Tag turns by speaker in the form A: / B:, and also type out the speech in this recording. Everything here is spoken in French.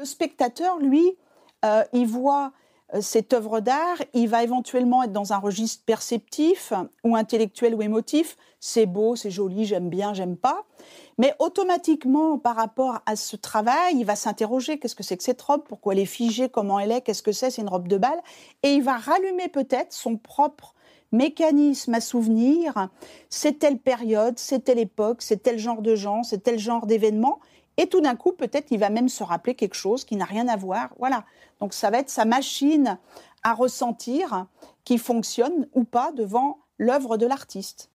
A: Le spectateur, lui, euh, il voit euh, cette œuvre d'art, il va éventuellement être dans un registre perceptif ou intellectuel ou émotif. C'est beau, c'est joli, j'aime bien, j'aime pas. Mais automatiquement, par rapport à ce travail, il va s'interroger qu'est-ce que c'est que cette robe, pourquoi elle est figée, comment elle est, qu'est-ce que c'est, c'est une robe de bal. Et il va rallumer peut-être son propre mécanisme à souvenir, c'est telle période, c'est telle époque, c'est tel genre de gens, c'est tel genre d'événement. Et tout d'un coup, peut-être, il va même se rappeler quelque chose qui n'a rien à voir. Voilà. Donc, ça va être sa machine à ressentir qui fonctionne ou pas devant l'œuvre de l'artiste.